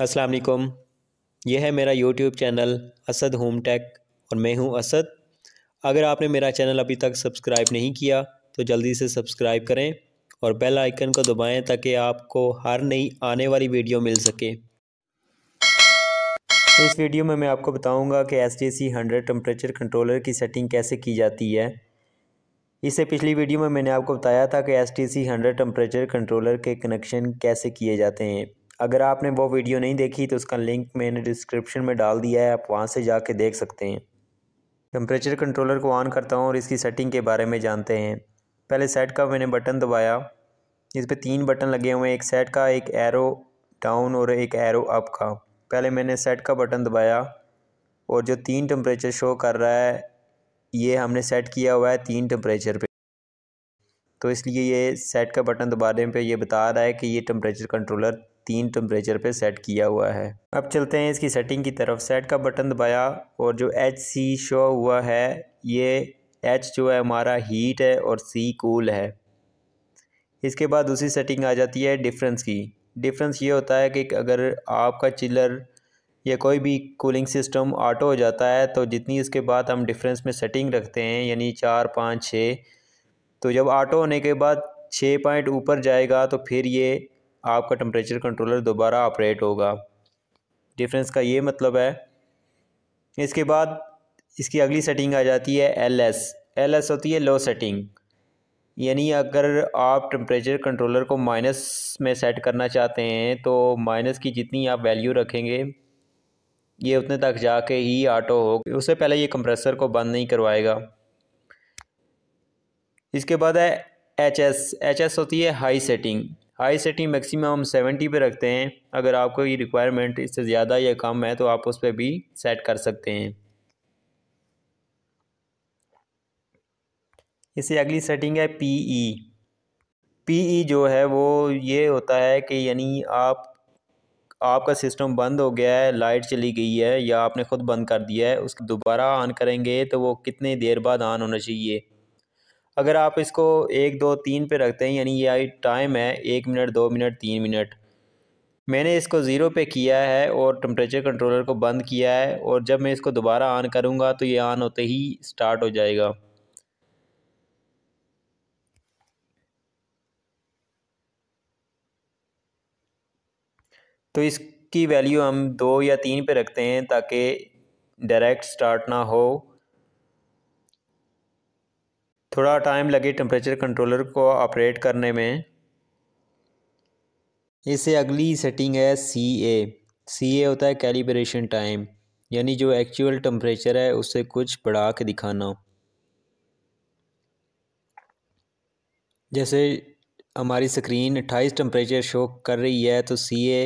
अस्सलाम वालेकुम यह है मेरा YouTube channel Asad home tech और मैं हूं असद अगर आपने मेरा चैनल अभी तक सब्सक्राइब नहीं किया तो जल्दी से सब्सक्राइब करें और बेल आइकन को दबाएं ताकि आपको हर नई आने वाली वीडियो मिल सके तो इस वीडियो में मैं आपको बताऊंगा कि S D C hundred temperature controller की सेटिंग कैसे की जाती है इससे पिछली वीडियो में मैंने आपको बताया था कि S T C hundred temperature controller के कनेक्शन कैसे किए जाते हैं अगर आपने वो वीडियो नहीं देखी तो उसका लिंक मैंने डिस्क्रिप्शन में डाल दिया है आप वहाँ से जाके देख सकते हैं टेम्परेचर कंट्रोलर को ऑन करता हूँ और इसकी सेटिंग के बारे में जानते हैं पहले सेट का मैंने बटन दबाया इस पर तीन बटन लगे हुए हैं एक सेट का एक एरो डाउन और एक एरो अप का पहले मैंने सेट का बटन दबाया और जो तीन टेम्परेचर शो कर रहा है ये हमने सेट किया हुआ है तीन टेम्परेचर पे तो इसलिए ये सेट का बटन दबाने पे ये बता रहा है कि ये टेम्परेचर कंट्रोलर तीन टेम्परेचर पे सेट किया हुआ है अब चलते हैं इसकी सेटिंग की तरफ सेट का बटन दबाया और जो एच सी शो हुआ है ये एच जो है हमारा हीट है और सी कूल है इसके बाद दूसरी सेटिंग आ जाती है डिफरेंस की डिफरेंस ये होता है कि अगर आपका चिलर या कोई भी कूलिंग सिस्टम ऑटो हो जाता है तो जितनी उसके बाद हम डिफरेंस में सेटिंग रखते हैं यानी चार पाँच छः तो जब ऑटो होने के बाद छः पॉइंट ऊपर जाएगा तो फिर ये आपका टम्परेचर कंट्रोलर दोबारा ऑपरेट होगा डिफरेंस का ये मतलब है इसके बाद इसकी अगली सेटिंग आ जाती है एल एस एल एस होती है लो सेटिंग यानी अगर आप टेम्परेचर कंट्रोलर को माइनस में सेट करना चाहते हैं तो माइनस की जितनी आप वैल्यू रखेंगे ये उतने तक जाके ही ऑटो हो उससे पहले ये कंप्रेसर को बंद नहीं करवाएगा इसके बाद है एच एस एच एस होती है high setting high setting maximum हम सेवेंटी पे रखते हैं अगर आपको ये रिक्वायरमेंट इससे ज़्यादा या कम है तो आप उस पर भी सेट कर सकते हैं इससे अगली सेटिंग है पी ई पी ई जो है वो ये होता है कि यानी आप आपका सिस्टम बंद हो गया है लाइट चली गई है या आपने ख़ुद बंद कर दिया है उसको दोबारा ऑन करेंगे तो वो कितने देर बाद ऑन होना चाहिए अगर आप इसको एक दो तीन पे रखते हैं यानी ये आई टाइम है एक मिनट दो मिनट तीन मिनट मैंने इसको ज़ीरो पे किया है और टम्परेचर कंट्रोलर को बंद किया है और जब मैं इसको दोबारा ऑन करूँगा तो ये ऑन होते ही स्टार्ट हो जाएगा तो इसकी वैल्यू हम दो या तीन पे रखते हैं ताकि डायरेक्ट स्टार्ट ना हो थोड़ा टाइम लगे टेम्परेचर कंट्रोलर को ऑपरेट करने में इसे अगली सेटिंग है सी ए सी ए होता है कैलिब्रेशन टाइम यानी जो एक्चुअल टेम्परेचर है उससे कुछ बढ़ा के दिखाना जैसे हमारी स्क्रीन 28 टेम्परेचर शो कर रही है तो सी ए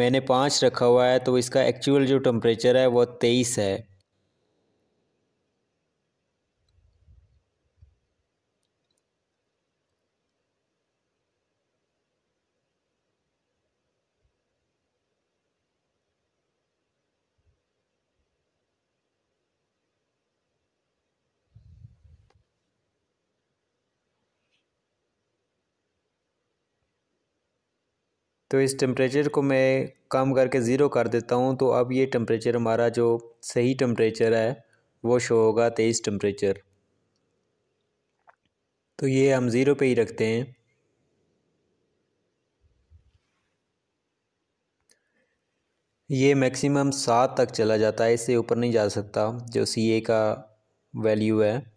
मैंने पाँच रखा हुआ है तो इसका एक्चुअल जो टेम्परेचर है वो तेईस है तो इस टेम्परेचर को मैं कम करके ज़ीरो कर देता हूँ तो अब ये टेम्परेचर हमारा जो सही टेम्परेचर है वो शो होगा तेईस टेम्परेचर तो ये हम ज़ीरो पे ही रखते हैं ये मैक्सिमम सात तक चला जाता है इससे ऊपर नहीं जा सकता जो सी ए का वैल्यू है